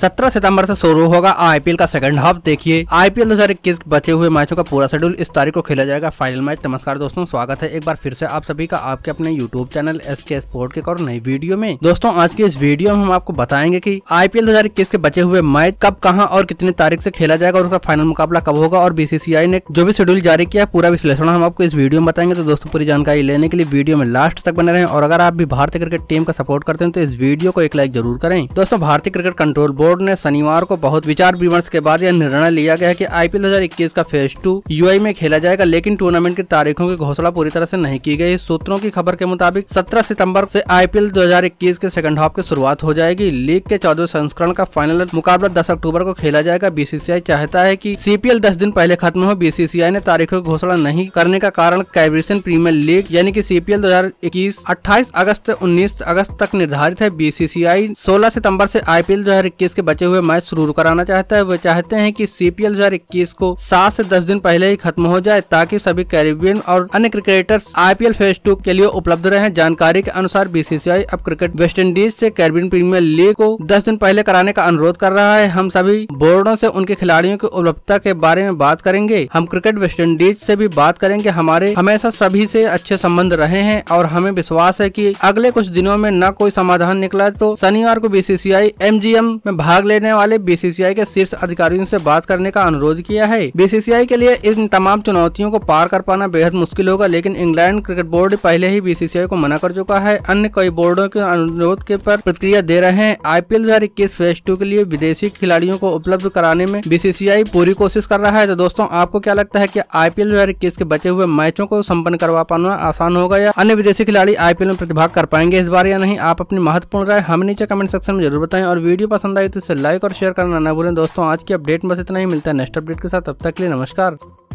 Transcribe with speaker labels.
Speaker 1: सत्रह सितंबर से शुरू होगा आईपीएल का सेकंड हाफ देखिए आईपीएल 2021 बचे हुए मैचों का पूरा शेड्यूल इस तारीख को खेला जाएगा फाइनल मैच नमस्कार दोस्तों स्वागत है एक बार फिर से आप सभी का आपके अपने YouTube channel S K sport के और नई वीडियो में दोस्तों आज की इस वीडियो में हम आपको बताएंगे की आईपीएल दो के बचे हुए मैच कब कहाँ और कितनी तारीख ऐसी खेला जाएगा और उसका फाइनल मुकाबला कब होगा और बीसीसीआई ने जो भी शेड्यूल जारी किया पूरा विश्लेषण हम आपको इस वीडियो में बताएंगे तो दोस्तों पूरी जानकारी लेने के लिए वीडियो में लास्ट तक बने रहे और अगर आप भी भारतीय क्रिकेट टीम का सपोर्ट करते हैं तो इस वीडियो को एक लाइक जरूर करें दोस्तों भारतीय क्रिकेट कंट्रोल बोर्ड बोर्ड ने शनिवार को बहुत विचार विमर्श के बाद यह निर्णय लिया गया है कि आईपीएल 2021 का फेज टू यूआई में खेला जाएगा लेकिन टूर्नामेंट की तारीखों की घोषणा पूरी तरह से नहीं की गई सूत्रों की खबर के मुताबिक 17 सितंबर से आईपीएल 2021 के सेकंड हाफ की शुरुआत हो जाएगी लीग के चौदह संस्करण का फाइनल मुकाबला दस अक्टूबर को खेला जाएगा बीसीसीआई चाहता है की सीपीएल दस दिन पहले खत्म हो बीसीसीआई ने तारीखों की घोषणा नहीं करने का कारण कैब्रिसन प्रीमियर लीग यानी की सीपीएल दो हजार इक्कीस अट्ठाईस अगस्त उन्नीस अगस्त तक निर्धारित है बीसीसीआई 16 सितंबर से आईपीएल 2021 के बचे हुए मैच शुरू कराना चाहता है वे चाहते हैं कि सीपीएल दो हजार इक्कीस को सात से दस दिन पहले ही खत्म हो जाए ताकि सभी कैरिबियन और अन्य क्रिकेटर्स आईपीएल फेज टू के लिए उपलब्ध रहे जानकारी के अनुसार बीसीसीआई अब क्रिकेट वेस्ट इंडीज ऐसी कैरिबियन प्रीमियर लीग को दस दिन पहले कराने का अनुरोध कर रहा है हम सभी बोर्डो ऐसी उनके खिलाड़ियों की उपलब्धता के बारे में बात करेंगे हम क्रिकेट वेस्ट इंडीज ऐसी भी बात करेंगे हमारे हमेशा सभी ऐसी अच्छे संबंध रहे हैं और हमें विश्वास है की अगले कुछ दिनों में न कोई समाधान निकला तो शनिवार को जी एम में भाग लेने वाले बीसीसीआई के शीर्ष अधिकारियों से बात करने का अनुरोध किया है बीसीसीआई के लिए इन तमाम चुनौतियों को पार कर पाना बेहद मुश्किल होगा लेकिन इंग्लैंड क्रिकेट बोर्ड पहले ही बीसीसीआई को मना कर चुका है अन्य कई बोर्डो के अनुरोध के पर प्रतिक्रिया दे रहे हैं आईपीएल दो हजार इक्कीस फेज टू के लिए विदेशी खिलाड़ियों को उपलब्ध कराने में बीसीसीआई पूरी कोशिश कर रहा है तो दोस्तों आपको क्या लगता है की आईपीएल दो इक्कीस के बचे हुए मैचों को सम्पन्न करवा पाना आसान होगा या अन्य विदेशी खिलाड़ी आईपीएल में प्रतिभाग कर पाएंगे इस बार या नहीं आप अपनी महत्वपूर्ण राय हमें नीचे कमेंट सेक्शन में जरूर बताएं और वीडियो पसंद आई तो तो इसे लाइक और शेयर करना ना भूलें दोस्तों आज की अपडेट बस इतना ही मिलता है नेक्स्ट अपडेट के साथ अब तक के लिए नमस्कार